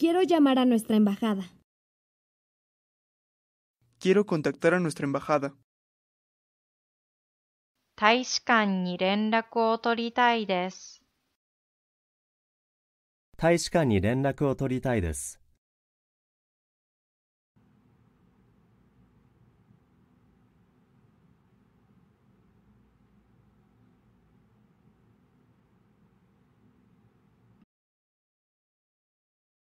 Quiero llamar a nuestra embajada. Quiero contactar a nuestra embajada. 大使館に連絡を取りたいです。大使館に連絡を取りたいです。